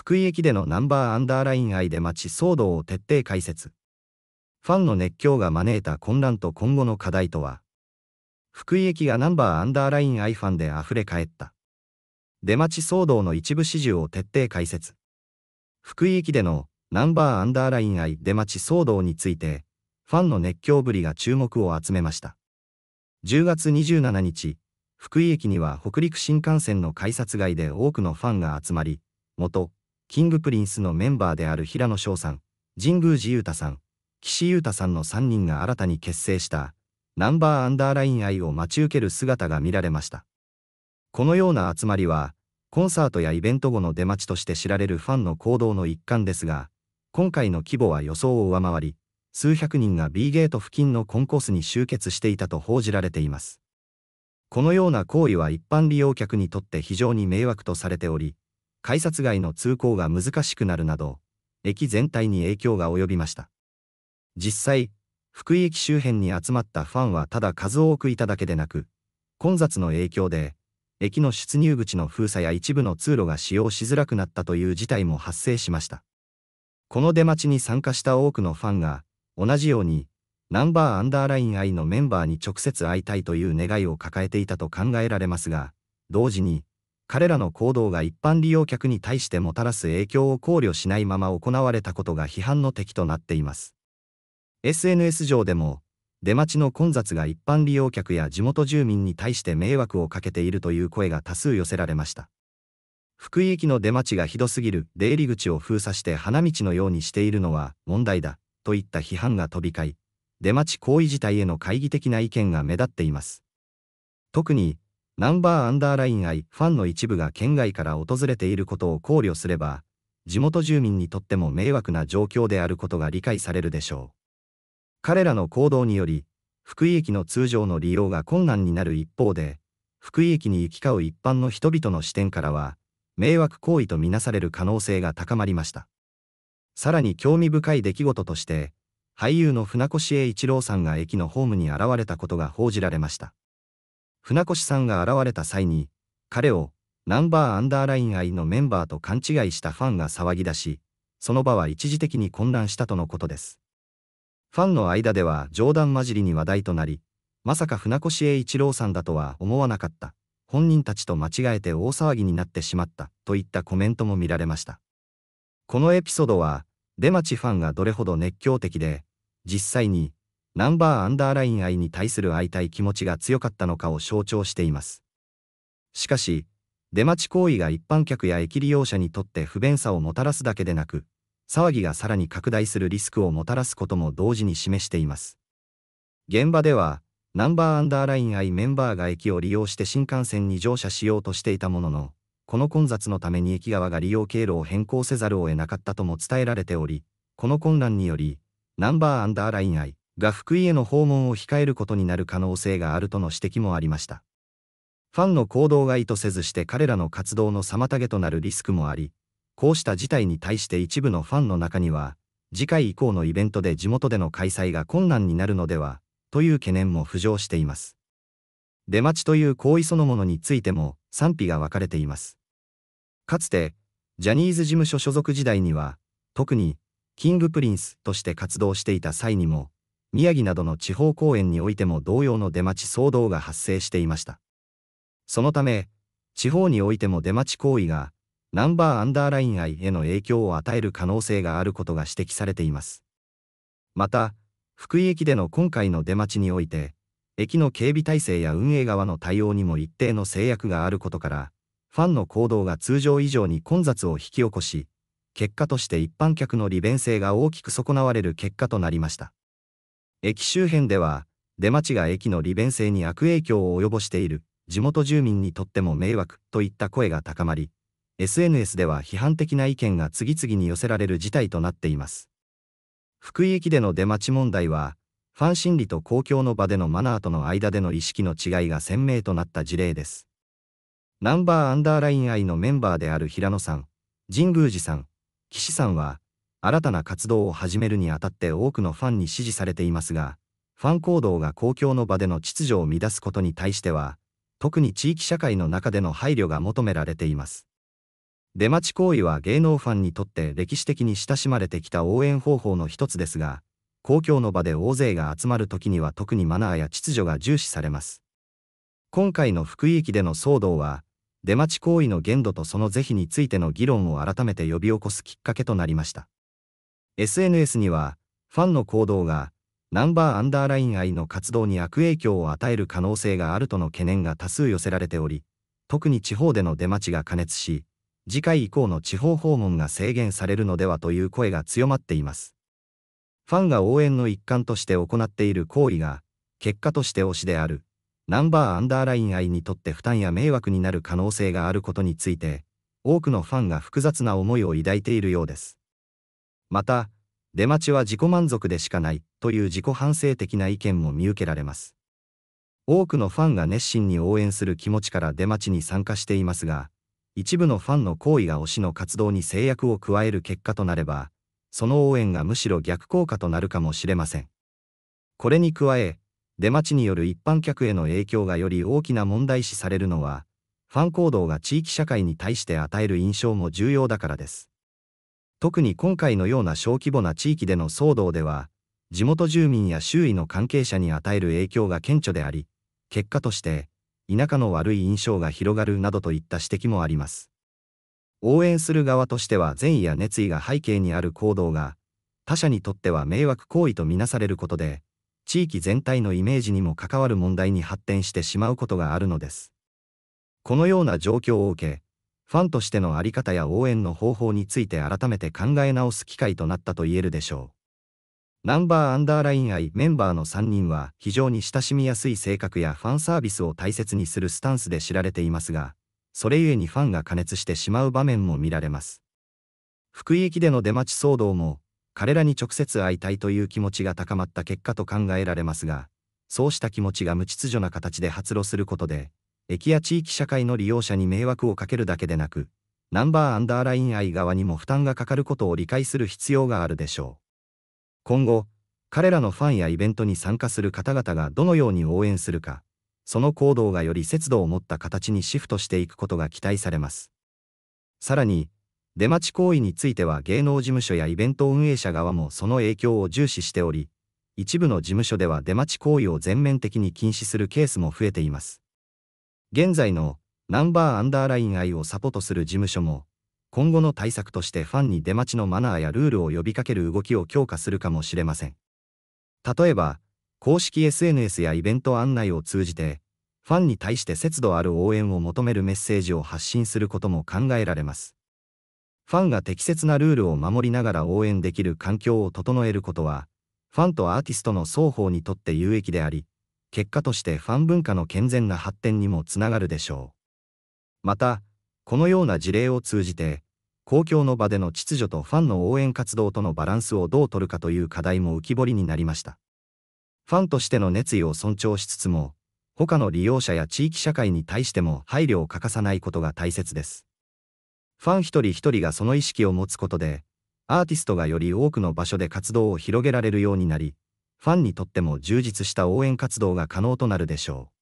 福井駅でのナンバーアンダーライン愛で待ち騒動を徹底解説。ファンの熱狂が招いた混乱と今後の課題とは福井駅がナンバーアンダーライン愛ファンで溢れ返った。出待ち騒動の一部始終を徹底解説。福井駅でのナンバーアンダーライン愛出待ち騒動について、ファンの熱狂ぶりが注目を集めました。10月27日、福井駅には北陸新幹線の改札外で多くのファンが集まり、元キングプリンスのメンバーである平野翔さん、神宮寺裕太さん、岸優太さんの3人が新たに結成した、ナンバーアンダーライン愛を待ち受ける姿が見られました。このような集まりは、コンサートやイベント後の出待ちとして知られるファンの行動の一環ですが、今回の規模は予想を上回り、数百人が B ゲート付近のコンコースに集結していたと報じられています。このような行為は一般利用客にとって非常に迷惑とされており、改札外の通行が難しくなるなど、駅全体に影響が及びました。実際、福井駅周辺に集まったファンはただ数多くいただけでなく、混雑の影響で、駅の出入口の封鎖や一部の通路が使用しづらくなったという事態も発生しました。この出待ちに参加した多くのファンが、同じように、ナンバーアンダーライン愛のメンバーに直接会いたいという願いを抱えていたと考えられますが、同時に、彼らの行動が一般利用客に対してもたらす影響を考慮しないまま行われたことが批判の敵となっています。SNS 上でも、出待ちの混雑が一般利用客や地元住民に対して迷惑をかけているという声が多数寄せられました。福井駅の出待ちがひどすぎる、出入り口を封鎖して花道のようにしているのは問題だ、といった批判が飛び交い、出待ち行為自体への懐疑的な意見が目立っています。特に、ナンバーアンダーライン愛ファンの一部が県外から訪れていることを考慮すれば、地元住民にとっても迷惑な状況であることが理解されるでしょう。彼らの行動により、福井駅の通常の利用が困難になる一方で、福井駅に行き交う一般の人々の視点からは、迷惑行為とみなされる可能性が高まりました。さらに興味深い出来事として、俳優の船越英一郎さんが駅のホームに現れたことが報じられました。船越さんが現れた際に、彼をナンバーアンダーライン愛のメンバーと勘違いしたファンが騒ぎ出し、その場は一時的に混乱したとのことです。ファンの間では冗談交じりに話題となり、まさか船越英一郎さんだとは思わなかった。本人たちと間違えて大騒ぎになってしまったといったコメントも見られました。このエピソードは、出町ファンがどれほど熱狂的で、実際にナンバーアンダーライン愛に対する相対気持ちが強かったのかを象徴しています。しかし、出待ち行為が一般客や駅利用者にとって不便さをもたらすだけでなく、騒ぎがさらに拡大するリスクをもたらすことも同時に示しています。現場では、ナンバーアンダーライン愛メンバーが駅を利用して新幹線に乗車しようとしていたものの、この混雑のために駅側が利用経路を変更せざるを得なかったとも伝えられており、この混乱により、ナンバーアンダーライン愛が福井への訪問を控えることになる可能性があるとの指摘もありました。ファンの行動が意図せずして彼らの活動の妨げとなるリスクもあり、こうした事態に対して一部のファンの中には、次回以降のイベントで地元での開催が困難になるのでは、という懸念も浮上しています。出待ちという行為そのものについても賛否が分かれています。かつて、ジャニーズ事務所所属時代には、特に、キングプリンスとして活動していた際にも、宮城などの地方公演においても同様の出待ち騒動が発生していました。そのため、地方においても出待ち行為が、ナンバーアンダーライン愛への影響を与える可能性があることが指摘されています。また、福井駅での今回の出待ちにおいて、駅の警備体制や運営側の対応にも一定の制約があることから、ファンの行動が通常以上に混雑を引き起こし、結果として一般客の利便性が大きく損なわれる結果となりました。駅周辺では、出町が駅の利便性に悪影響を及ぼしている、地元住民にとっても迷惑といった声が高まり、SNS では批判的な意見が次々に寄せられる事態となっています。福井駅での出待ち問題は、ファン心理と公共の場でのマナーとの間での意識の違いが鮮明となった事例です。ナンバーアンダーライン愛のメンバーである平野さん、神宮寺さん、岸さんは、新たな活動を始めるにあたって多くのファンに支持されていますが、ファン行動が公共の場での秩序を乱すことに対しては、特に地域社会の中での配慮が求められています。出待ち行為は芸能ファンにとって歴史的に親しまれてきた応援方法の一つですが、公共の場で大勢が集まるときには特にマナーや秩序が重視されます。今回の福井駅での騒動は、出待ち行為の限度とその是非についての議論を改めて呼び起こすきっかけとなりました。SNS には、ファンの行動が、ナンバーアンダーライン愛の活動に悪影響を与える可能性があるとの懸念が多数寄せられており、特に地方での出待ちが過熱し、次回以降の地方訪問が制限されるのではという声が強まっています。ファンが応援の一環として行っている行為が、結果として推しである、ナンバーアンダーライン愛にとって負担や迷惑になる可能性があることについて、多くのファンが複雑な思いを抱いているようです。また、出待ちは自己満足でしかないという自己反省的な意見も見受けられます。多くのファンが熱心に応援する気持ちから出待ちに参加していますが、一部のファンの行為が推しの活動に制約を加える結果となれば、その応援がむしろ逆効果となるかもしれません。これに加え、出待ちによる一般客への影響がより大きな問題視されるのは、ファン行動が地域社会に対して与える印象も重要だからです。特に今回のような小規模な地域での騒動では、地元住民や周囲の関係者に与える影響が顕著であり、結果として、田舎の悪い印象が広がるなどといった指摘もあります。応援する側としては善意や熱意が背景にある行動が、他者にとっては迷惑行為とみなされることで、地域全体のイメージにも関わる問題に発展してしまうことがあるのです。このような状況を受け、ファンとしての在り方や応援の方法について改めて考え直す機会となったと言えるでしょう。ナンバーアンダーライン愛メンバーの3人は非常に親しみやすい性格やファンサービスを大切にするスタンスで知られていますが、それゆえにファンが加熱してしまう場面も見られます。福井駅での出待ち騒動も、彼らに直接会いたいという気持ちが高まった結果と考えられますが、そうした気持ちが無秩序な形で発露することで、駅や地域社会の利用者に迷惑をかけるだけでなく、ナンバーアンダーライン愛側にも負担がかかることを理解する必要があるでしょう。今後、彼らのファンやイベントに参加する方々がどのように応援するか、その行動がより節度を持った形にシフトしていくことが期待されます。さらに、出待ち行為については芸能事務所やイベント運営者側もその影響を重視しており、一部の事務所では出待ち行為を全面的に禁止するケースも増えています。現在のナンバーアンダーライン愛をサポートする事務所も、今後の対策としてファンに出待ちのマナーやルールを呼びかける動きを強化するかもしれません。例えば、公式 SNS やイベント案内を通じて、ファンに対して節度ある応援を求めるメッセージを発信することも考えられます。ファンが適切なルールを守りながら応援できる環境を整えることは、ファンとアーティストの双方にとって有益であり、結果としてファン文化の健全な発展にもつながるでしょう。また、このような事例を通じて、公共の場での秩序とファンの応援活動とのバランスをどう取るかという課題も浮き彫りになりました。ファンとしての熱意を尊重しつつも、他の利用者や地域社会に対しても配慮を欠かさないことが大切です。ファン一人一人がその意識を持つことで、アーティストがより多くの場所で活動を広げられるようになり、ファンにとっても充実した応援活動が可能となるでしょう。